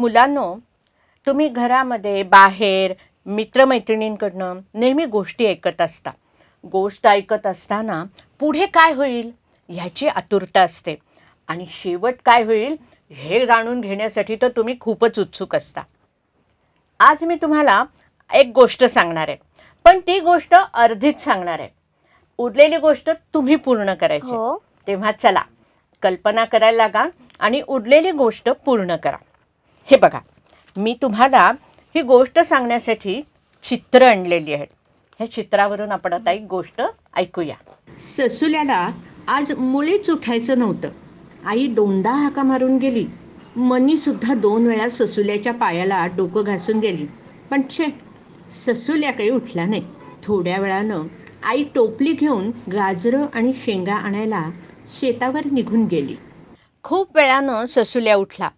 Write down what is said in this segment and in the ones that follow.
मुलांनो तुम्ही घरामध्ये बाहेर मित्रमैत्रिणींकडनं नेहमी गोष्टी ऐकत असता गोष्ट ऐकत असताना पुढे काय होईल ह्याची आतुरता असते आणि शेवट काय होईल हे जाणून घेण्यासाठी तर तुम्ही खूपच उत्सुक असता आज मी तुम्हाला एक गोष्ट सांगणार आहे पण ती गोष्ट अर्धीच सांगणार आहे उरलेली गोष्ट तुम्ही पूर्ण करायची हो. तेव्हा चला कल्पना करायला लागा आणि उरलेली गोष्ट पूर्ण करा हे बघा मी तुम्हाला ही गोष्ट सांगण्यासाठी चित्र आणलेली आहेत हे चित्रावरून आपण आता एक गोष्ट ऐकूया ससुल्याला आज मुळीच उठायचं नव्हतं आई दोनदा हाका मारून गेली मनी सुद्धा दोन वेळा ससुल्याच्या पायाला डोकं घासून गेली पण छे ससुल्या काही उठला नाही थोड्या वेळानं आई टोपली घेऊन गाजरं आणि शेंगा आणायला शेतावर निघून गेली खूप वेळानं ससुल्या उठला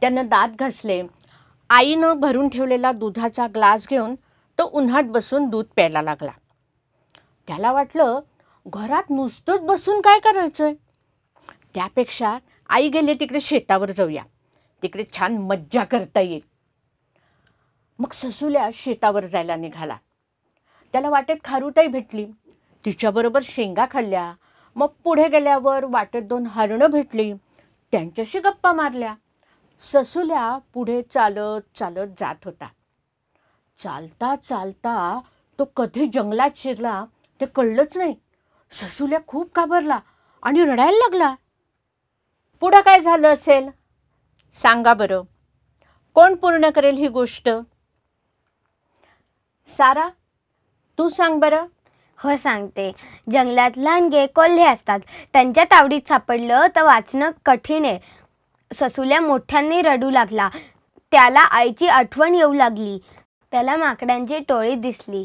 त्यानं दात घासले आईनं भरून ठेवलेला दुधाचा ग्लास घेऊन तो उन्हात बसून दूध प्यायला लागला त्याला वाटलं घरात नुसतंच बसून काय करायचं त्यापेक्षा आई गेले तिकडे शेतावर जाऊया तिकडे छान मज्जा करता येईल मग ससूल्या शेतावर जायला निघाला त्याला वाटेत खारुताई भेटली तिच्याबरोबर शेंगा खाल्ल्या मग पुढे गेल्यावर वाटेत दोन हरणं भेटली त्यांच्याशी गप्पा मारल्या ससुल्या पुढे चालत चालत जात होता चालता चालता तो कधी जंगलात शिरला ते कळलंच नाही ससुल्या खूप घाबरला आणि रडायला लागला पुढं काय झालं असेल सांगा बरं कोण पूर्ण करेल ही गोष्ट सारा तू सांग बरं हो सांगते जंगलात लांडगे कोल्हे असतात त्यांच्या तावडीत सापडलं तर वाचणं कठीण आहे ससुल्या मोठ्यांनी रडू लागला त्याला आईची आठवण येऊ लागली त्याला माकड्यांची टोळी दिसली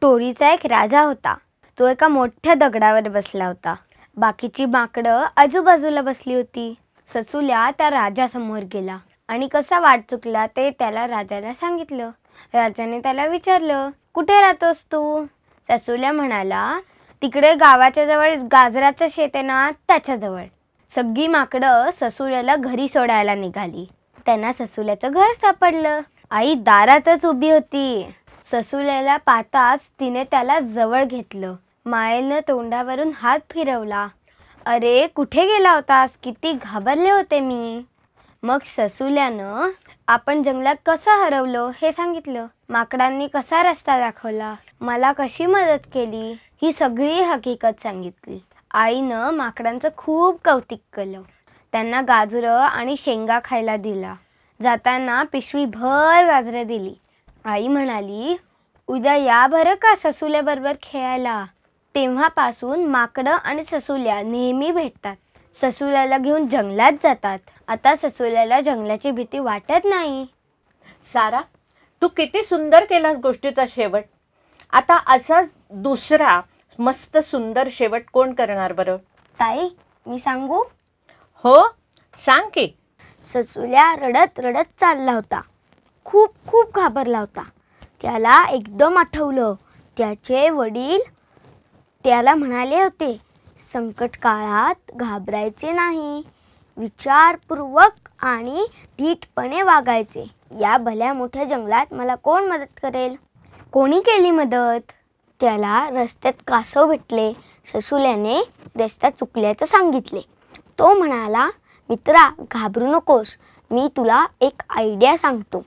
टोळीचा एक राजा होता तो एका मोठ्या दगडावर बसला होता बाकीची माकडं आजूबाजूला बसली होती ससुल्या त्या राजासमोर गेला आणि कसा वाट चुकला ते त्याला राजाला सांगितलं राजाने त्याला विचारलं कुठे राहतोस तू ससुल्या म्हणाला तिकडे गावाच्या जवळ गाजराचं शेत आहे ना त्याच्याजवळ सगळी माकडं ससुऱ्याला घरी सोडायला निघाली त्यांना ससुल्याचं घर सापडलं आई दारातच उभी होती ससुल्याला पाहताच तिने त्याला जवळ घेतलं मायेनं तोंडावरून हात फिरवला अरे कुठे गेला होतास किती घाबरले होते मी मग ससुल्यानं आपण जंगलात कसं हरवलं हे सांगितलं माकडांनी कसा रस्ता दाखवला मला कशी मदत केली ही सगळी हकीकत सांगितली आईनं माकडांचं खूप कौतिक केलं त्यांना गाजरं आणि शेंगा खायला दिला जाताना पिशवी भर गाजरं दिली आई म्हणाली उद्या या बरं का ससुल्याबरोबर खेळायला तेव्हापासून माकडं आणि ससुल्या नेहमी भेटतात ससुल्याला घेऊन जंगलात जातात आता ससुल्याला जंगलाची भीती वाटत नाही सारा तू किती सुंदर केलास गोष्टीचा शेवट आता असा दुसरा मस्त सुंदर शेवट कोण करणार बरं ताई मी सांगू हो सांग की ससुल्या रडत रडत चालला होता खूप खूप घाबरला होता त्याला एकदम आठवलं त्याचे वडील त्याला म्हणाले होते संकट काळात घाबरायचे नाही विचारपूर्वक आणि धीटपणे वागायचे या भल्या मोठ्या जंगलात मला कोण मदत करेल कोणी केली मदत त्याला रस्त्यात कासव भेटले ससुल्याने रस्ता चुकल्याचं सांगितले तो म्हणाला मित्रा घाबरू नकोस मी तुला एक आयडिया सांगतो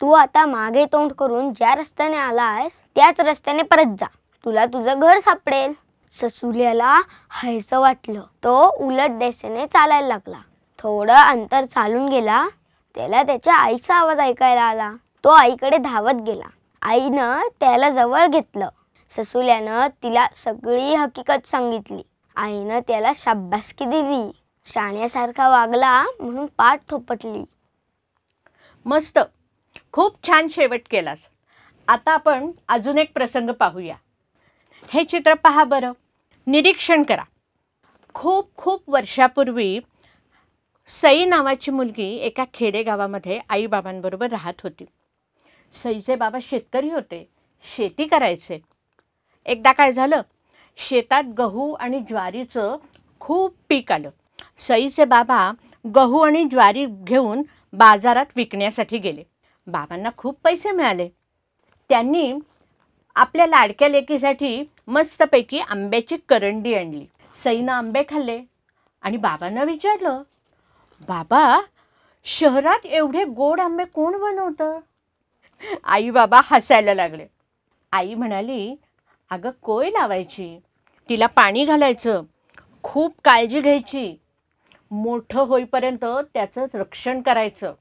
तू आता मागे तोंड करून ज्या रस्त्याने आलास त्याच रस्त्याने परत जा तुला तुझं घर सापडेल ससुल्याला हायचं वाटलं तो उलट दिशेने चालायला लागला थोडं अंतर चालून गेला त्याला त्याच्या आईचा आवाज ऐकायला आला तो आईकडे धावत गेला आईनं त्याला जवळ घेतलं ससुल्यानं तिला सगळी हकीकत सांगितली आईनं त्याला शाब्बासकी दिली शाण्यासारखा वागला म्हणून पाठ थोपटली मस्त खूप छान शेवट केलास आता आपण अजून एक प्रसंग पाहूया हे चित्र पहा बरं निरीक्षण करा खूप खूप वर्षापूर्वी सई नावाची मुलगी एका खेडेगावामध्ये आईबाबांबरोबर राहत होती सईचे बाबा शेतकरी होते शेती करायचे एकदा काय झालं शेतात गहू आणि ज्वारीचं खूप पीक आलं सईचे बाबा गहू आणि ज्वारी घेऊन बाजारात विकण्यासाठी गेले बाबांना खूप पैसे मिळाले त्यांनी आपल्या लाडक्या लेकीसाठी मस्तपैकी आंब्याची करंडी आणली सईनं आंबे खाल्ले आणि बाबांना विचारलं बाबा शहरात एवढे गोड आंबे कोण बनवतं आई बाबा हसायला लागले आई म्हणाली अगं कोय लावायची तिला पाणी घालायचं खूप काळजी घ्यायची मोठं होईपर्यंत त्याचं रक्षण करायचं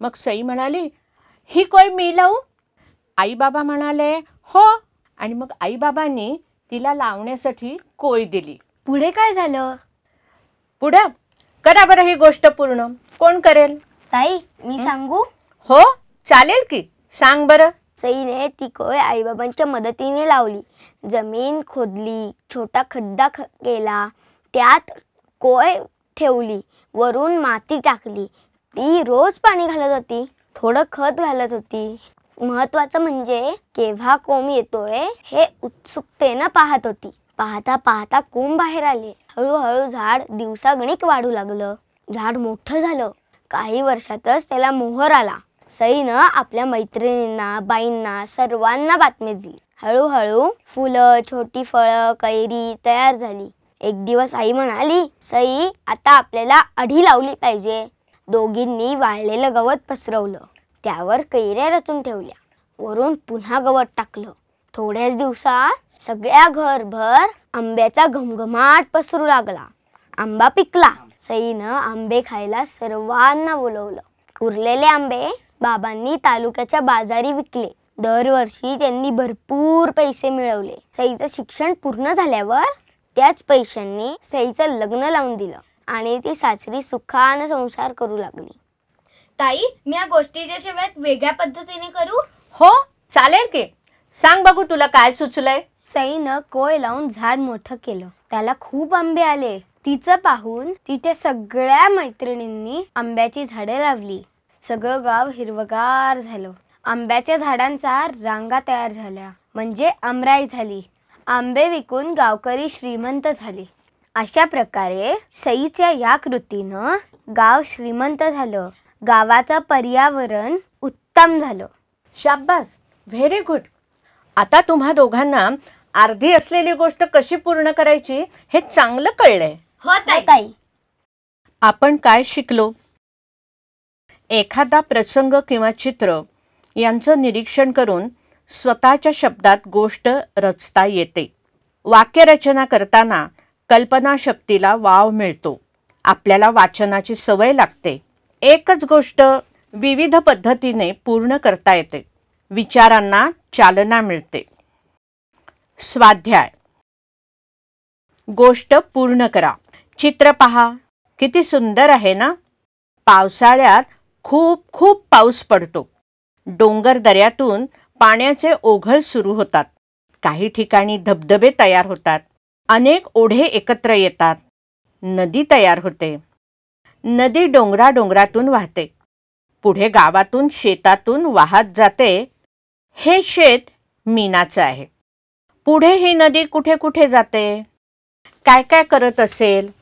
मग सई म्हणाली ही कोय मी लावू आईबाबा म्हणाले हो आणि मग आईबाबांनी तिला लावण्यासाठी कोय दिली पुढे काय झालं पुढं करा बरं ही गोष्ट पूर्ण कोण करेल ताई मी सांगू हो चालेल की सांग बरं सईने ती कोय आईबाबांच्या मदतीने लावली जमीन खोदली छोटा खड्डा ख केला त्यात कोय ठेवली वरून माती टाकली ती रोज पाणी घालत होती थोडं खत घालत होती महत्वाचं म्हणजे केव्हा कोंब येतोय हे उत्सुकतेनं पाहत होती पाहता पाहता कोंब बाहेर आले हळूहळू झाड दिवसागणिक वाढू लागलं झाड मोठं झालं काही वर्षातच त्याला मोहर आला सईनं आपल्या मैत्रिणींना बाईंना सर्वांना बातमी दिली हळूहळू फुलं छोटी फळं कैरी तयार झाली एक दिवस आई म्हणाली सई आता आपल्याला अढी लावली पाहिजे दोघींनी वाळलेलं गवत पसरवलं त्यावर कैऱ्या रचून ठेवल्या वरून पुन्हा गवत टाकलं थोड्याच दिवसात सगळ्या घरभर आंब्याचा घमघमाट पसरू लागला आंबा पिकला सईनं आंबे खायला सर्वांना बोलवलं उरलेले आंबे बाबांनी तालुक्याच्या बाजारी विकले दरवर्षी त्यांनी भरपूर पैसे मिळवले सईचं शिक्षण पूर्ण झाल्यावर त्याच पैशांनी सईचं लग्न लावून दिलं आणि ती सासरी सुखान संसार करू लागली ताई मी या गोष्टीच्या शिवाय वेगळ्या पद्धतीने करू हो चालेल के सांग बघू तुला काय सुचलंय सईनं कोय लावून झाड मोठं केलं त्याला खूप आंबे आले तिचं पाहून तिच्या सगळ्या मैत्रिणींनी आंब्याची झाडे लावली सगळं गाव हिरवगार झालं आंब्याच्या झाडांचा रांगा तयार झाल्या म्हणजे अमराई झाली आंबे विकून गावकरी श्रीमंत झाले अशा प्रकारे सईच्या या कृतीनं गाव श्रीमंत झालं गावाचं पर्यावरण उत्तम झालं शाब्बास व्हेरी गुड आता तुम्हा दोघांना अर्धी असलेली गोष्ट कशी पूर्ण करायची हे चांगलं कळलंय हो ताई आपण काय शिकलो एखादा प्रसंग किंवा चित्र यांचं निरीक्षण करून स्वतःच्या शब्दात गोष्ट रचता येते वाक्यरचना करताना कल्पनाशक्तीला वाव मिळतो आपल्याला वाचनाची सवय लागते एकच गोष्ट विविध पद्धतीने पूर्ण करता येते विचारांना चालना मिळते स्वाध्याय गोष्ट पूर्ण करा चित्र पहा किती सुंदर आहे ना पावसाळ्यात खूप खूप पाऊस पडतो डोंगर दऱ्यातून पाण्याचे ओघळ सुरू होतात काही ठिकाणी धबधबे तयार होतात अनेक ओढे एकत्र येतात नदी तयार होते नदी डोंगरा डोंगरातून वाहते पुढे गावातून शेतातून वाहत जाते हे शेत मीनाचं आहे पुढे ही नदी कुठे कुठे जाते काय काय करत असेल